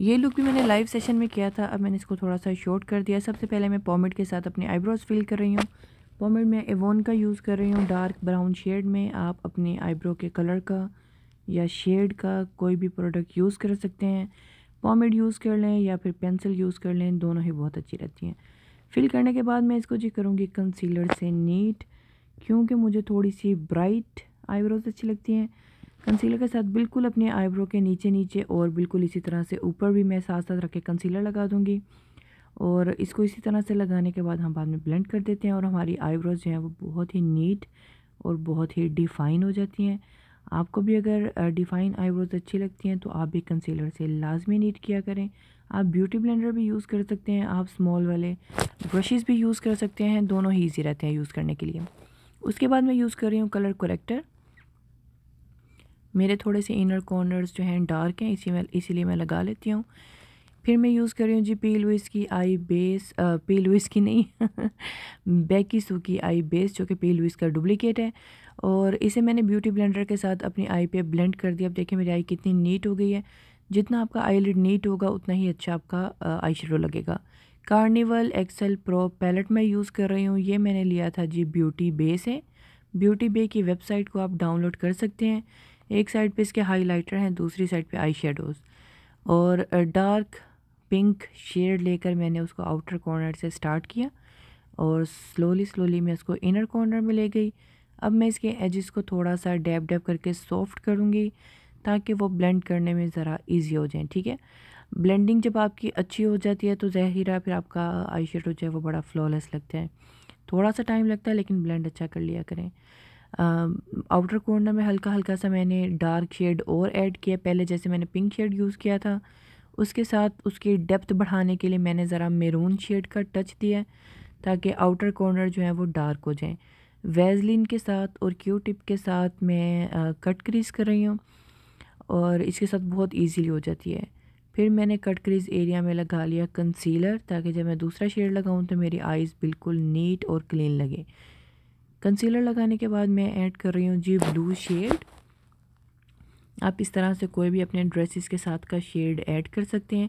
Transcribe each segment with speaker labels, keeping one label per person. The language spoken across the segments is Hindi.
Speaker 1: ये लुक भी मैंने लाइव सेशन में किया था अब मैंने इसको थोड़ा सा शॉर्ट कर दिया सबसे पहले मैं पॉमेट के साथ अपने आईब्रोज फिल कर रही हूँ पॉमेट मैं एवोन का यूज़ कर रही हूँ डार्क ब्राउन शेड में आप अपने आईब्रो के कलर का या शेड का कोई भी प्रोडक्ट यूज़ कर सकते हैं पॉमेट यूज़ कर लें या फिर पेंसिल यूज़ कर लें दोनों ही बहुत अच्छी रहती हैं फिल करने के बाद मैं इसको जी करूँगी कंसीलर से नीट क्योंकि मुझे थोड़ी सी ब्राइट आईब्रोज अच्छी लगती हैं कंसीलर के साथ बिल्कुल अपने आईब्रो के नीचे नीचे और बिल्कुल इसी तरह से ऊपर भी मैं साथ साथ रख के कंसीलर लगा दूँगी और इसको इसी तरह से लगाने के बाद हम बाद में ब्लेंड कर देते हैं और हमारी आईब्रोज जो हैं वो बहुत ही नीट और बहुत ही डिफ़ाइन हो जाती हैं आपको भी अगर डिफ़ाइन आईब्रोज अच्छी लगती हैं तो आप भी कंसीलर से लाजमी नीट किया करें आप ब्यूटी ब्लेंडर भी यूज़ कर सकते हैं आप स्मॉल वाले ब्रशेज़ भी यूज़ कर सकते हैं दोनों ही ईजी रहते हैं यूज़ करने के लिए उसके बाद मैं यूज़ कर रही हूँ कलर करेक्टर मेरे थोड़े से इनर कॉर्नर्स जो हैं डार्क हैं इसी में इसीलिए मैं लगा लेती हूँ फिर मैं यूज़ कर रही हूँ जी पी लुइस की आई बेस पी लुइस की नहीं बेकी सू की आई बेस जो कि पी लुइस का डुप्लिकेट है और इसे मैंने ब्यूटी ब्लेंडर के साथ अपनी आई पे ब्लेंड कर दिया अब देखिए मेरी आई कितनी नीट हो गई है जितना आपका आई लिड नीट होगा उतना ही अच्छा आपका आई शेडो लगेगा कार्निवल एक्सेल प्रो पैलेट मैं यूज़ कर रही हूँ ये मैंने लिया था जी ब्यूटी बेस है ब्यूटी बे की वेबसाइट को आप डाउनलोड कर सकते हैं एक साइड पे इसके हाइलाइटर हैं दूसरी साइड पे आई शेडोज़ और डार्क पिंक शेड लेकर मैंने उसको आउटर कॉर्नर से स्टार्ट किया और स्लोली स्लोली मैं उसको इनर कॉर्नर में ले गई अब मैं इसके एजेस को थोड़ा सा डैब डैब करके सॉफ्ट करूँगी ताकि वो ब्लेंड करने में ज़रा ईजी हो जाए ठीक है ब्लेंडिंग जब आपकी अच्छी हो जाती है तो ज़ाहिर फिर आपका आई शेडो जो है वो बड़ा फ्लॉलेस लगता है थोड़ा सा टाइम लगता है लेकिन ब्लेंड अच्छा कर लिया करें आउटर um, कॉर्नर में हल्का हल्का सा मैंने डार्क शेड और ऐड किया पहले जैसे मैंने पिंक शेड यूज़ किया था उसके साथ उसकी डेप्थ बढ़ाने के लिए मैंने ज़रा मेरून शेड का टच दिया ताकि आउटर कॉर्नर जो है वो डार्क हो जाए वेजलिन के साथ और क्यू टिप के साथ मैं आ, कट क्रीज कर रही हूँ और इसके साथ बहुत ईजीली हो जाती है फिर मैंने कट क्रीज एरिया में लगा लिया कंसीलर ताकि जब मैं दूसरा शेड लगाऊँ तो मेरी आइज़ बिल्कुल नीट और क्लीन लगे कंसीलर लगाने के बाद मैं ऐड कर रही हूँ जी ब्लू शेड आप इस तरह से कोई भी अपने ड्रेसेस के साथ का शेड ऐड कर सकते हैं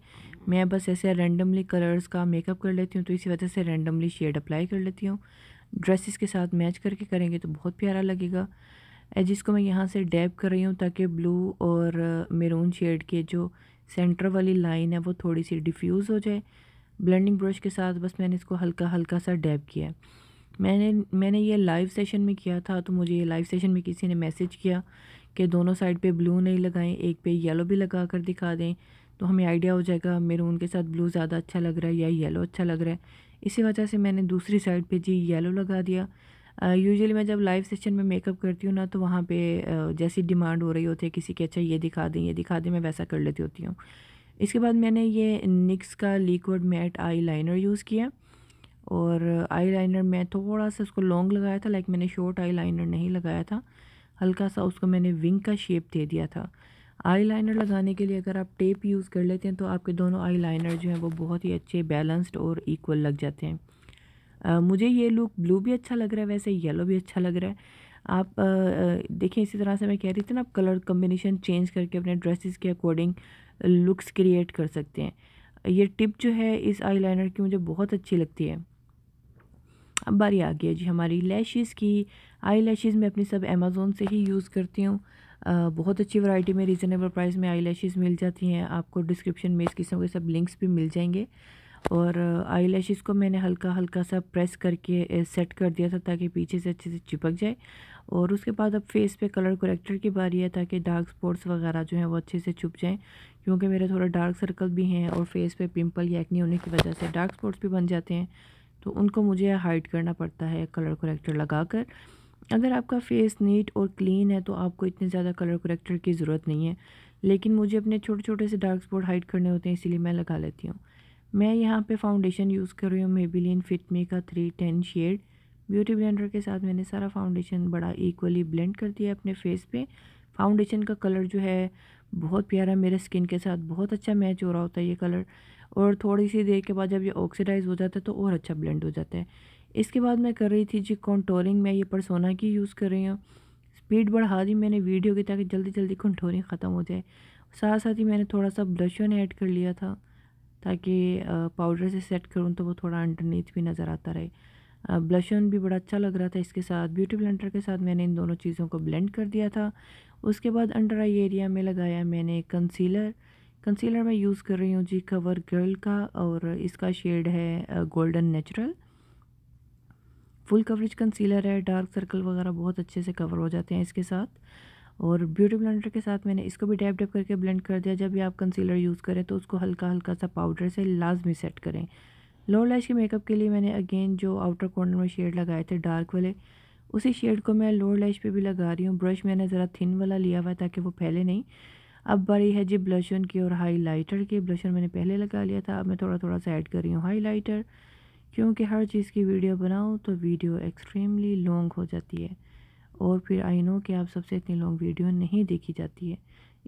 Speaker 1: मैं बस ऐसे रैंडमली कलर्स का मेकअप कर लेती हूँ तो इसी वजह से रैंडमली शेड अप्लाई कर लेती हूँ ड्रेसेस के साथ मैच करके करेंगे तो बहुत प्यारा लगेगा एजिस को मैं यहाँ से डैब कर रही हूँ ताकि ब्लू और मेरून शेड के जो सेंटर वाली लाइन है वो थोड़ी सी डिफ्यूज़ हो जाए ब्लेंडिंग ब्रश के साथ बस मैंने इसको हल्का हल्का सा डैब किया है मैंने मैंने ये लाइव सेशन में किया था तो मुझे ये लाइव सेशन में किसी ने मैसेज किया कि दोनों साइड पे ब्लू नहीं लगाएं एक पे येलो भी लगा कर दिखा दें तो हमें आइडिया हो जाएगा मेरे उनके साथ ब्लू ज़्यादा अच्छा लग रहा है या येलो अच्छा लग रहा है इसी वजह से मैंने दूसरी साइड पे जी येलो लगा दिया यूजुअली मैं जब लाइव सेशन में मेकअप करती हूँ ना तो वहाँ पर जैसी डिमांड हो रही होती है किसी की अच्छा ये दिखा दें ये दिखा दें मैं वैसा कर लेती होती हूँ इसके बाद मैंने ये निक्स का लिक्विड मैट आई यूज़ किया और आई लाइनर मैं थोड़ा सा उसको लॉन्ग लगाया था लाइक मैंने शॉर्ट आई लाइनर नहीं लगाया था हल्का सा उसको मैंने विंग का शेप दे दिया था आई लाइनर लगाने के लिए अगर आप टेप यूज़ कर लेते हैं तो आपके दोनों आई लाइनर जो हैं वो बहुत ही अच्छे बैलेंस्ड और इक्वल लग जाते हैं आ, मुझे ये लुक ब्लू भी अच्छा लग रहा है वैसे येलो भी अच्छा लग रहा है आप देखिए इसी तरह से मैं कह रही थी ना आप कलर कम्बिनेशन चेंज करके अपने ड्रेसिस के अकॉर्डिंग लुक्स क्रिएट कर सकते हैं ये टिप जो है इस आईलाइनर की मुझे बहुत अच्छी लगती है अब बारी आ गया जी हमारी लैशेज़ की आई लैशेज़ मैं अपनी सब अमेज़ोन से ही यूज़ करती हूँ बहुत अच्छी वैरायटी में रीज़नेबल प्राइस में आई लैशेज़ मिल जाती हैं आपको डिस्क्रिप्शन में इस किस्म के सब लिंक्स भी मिल जाएंगे और आई लैशेज़ को मैंने हल्का हल्का सा प्रेस करके सेट कर दिया था ताकि पीछे से अच्छे से चिपक जाए और उसके बाद अब फेस पे कलर करेक्टर की बारी है ताकि डार्क स्पॉट्स वगैरह जो हैं वो अच्छे से छुप जाएं क्योंकि मेरे थोड़ा डार्क सर्कल भी हैं और फेस पे पिंपल या एक्नी होने की वजह से डार्क स्पॉट्स भी बन जाते हैं तो उनको मुझे हाइड करना पड़ता है कलर करेक्टर लगाकर अगर आपका फेस नीट और क्लीन है तो आपको इतने ज़्यादा कलर करेक्टर की ज़रूरत नहीं है लेकिन मुझे अपने छोटे छोटे से डार्क स्पॉट हाइड करने होते हैं इसीलिए मैं लगा लेती हूँ मैं यहाँ पे फाउंडेशन यूज़ कर रही हूँ मेबिलिन फिटमी का three ten shade beauty blender के साथ मैंने सारा फाउंडेशन बड़ा इक्वली ब्लेंड कर दिया अपने फेस पे फाउंडेशन का कलर जो है बहुत प्यारा मेरे स्किन के साथ बहुत अच्छा मैच हो रहा होता है ये कलर और थोड़ी सी देर के बाद जब ये ऑक्सीडाइज हो जाता है तो और अच्छा ब्लेंड हो जाता है इसके बाद मैं कर रही थी जी कॉन्टोरिंग मैं ये परसोना की यूज़ कर रही हूँ स्पीड बढ़ा दी मैंने वीडियो की ताकि जल्दी जल्दी कॉन्टोरिंग ख़त्म हो जाए साथ साथ ही मैंने थोड़ा सा ब्लश ऑन ऐड कर लिया था ताकि पाउडर से सेट करूँ तो वो थोड़ा अंडरनीथ भी नज़र आता रहे ब्लशन भी बड़ा अच्छा लग रहा था इसके साथ ब्यूटी ब्लेंडर के साथ मैंने इन दोनों चीज़ों को ब्लेंड कर दिया था उसके बाद अंडर आई एरिया में लगाया मैंने कंसीलर कंसीलर मैं यूज़ कर रही हूँ जी कवर गर्ल का और इसका शेड है golden natural full coverage concealer है डार्क सर्कल वगैरह बहुत अच्छे से कवर हो जाते हैं इसके साथ और ब्यूटी ब्लेंडर के साथ मैंने इसको भी डैप डैप करके ब्लेंड कर दिया जब भी आप कंसीलर यूज़ करें तो उसको हल्का हल्का सा पाउडर से लाजमी सेट करें लोअर लैश के मेकअप के लिए मैंने अगेन जो आउटर कॉर्नर में शेड लगाए थे डार्क वाले उसी शेड को मैं लोअर लैश पे भी लगा रही हूँ ब्रश मैंने ज़रा थिन वाला लिया हुआ है ताकि वो फैले नहीं अब बड़ी है जी ब्लशन की और हाइलाइटर की ब्लशन मैंने पहले लगा लिया था अब मैं थोड़ा थोड़ा सा ऐड कर रही हूँ लाइटर क्योंकि हर चीज़ की वीडियो बनाऊँ तो वीडियो एक्सट्रीमली लॉन्ग हो जाती है और फिर आई नो कि आप सबसे इतनी लॉन्ग वीडियो नहीं देखी जाती है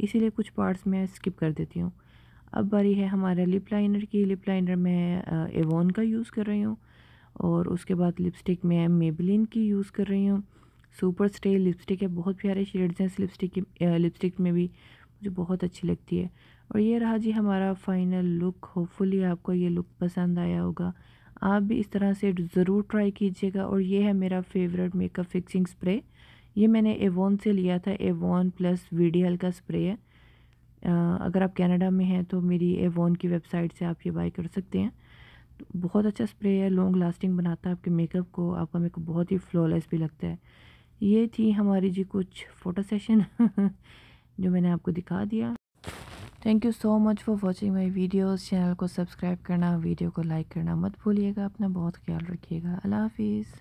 Speaker 1: इसीलिए कुछ पार्ट्स मैं स्किप कर देती हूँ अब बारी है हमारे लिप लाइनर की लिप लाइनर में एवोन का यूज़ कर रही हूँ और उसके बाद लिपस्टिक में मेबलिन की यूज़ कर रही हूँ सुपर स्टे लिपस्टिक है बहुत प्यारे शेड्स हैं इस लिपस्टिक की लिपस्टिक में भी मुझे बहुत अच्छी लगती है और ये रहा जी हमारा फाइनल लुक होपफुली आपको ये लुक पसंद आया होगा आप भी इस तरह से ज़रूर ट्राई कीजिएगा और ये है मेरा फेवरेट मेकअप फिक्सिंग स्प्रे ये मैंने एवोन से लिया था एवोन प्लस वीडियल का स्प्रे है अगर आप कनाडा में हैं तो मेरी एवोन की वेबसाइट से आप ये बाई कर सकते हैं तो बहुत अच्छा स्प्रे है लॉन्ग लास्टिंग बनाता है आपके मेकअप को आपका मेकअप बहुत ही फ्लॉलेस भी लगता है ये थी हमारी जी कुछ फ़ोटो सेशन जो मैंने आपको दिखा दिया thank you so much for watching my videos channel को सब्सक्राइब करना वीडियो को लाइक करना मत भूलिएगा अपना बहुत ख्याल रखिएगा अल्लाह हाफिज़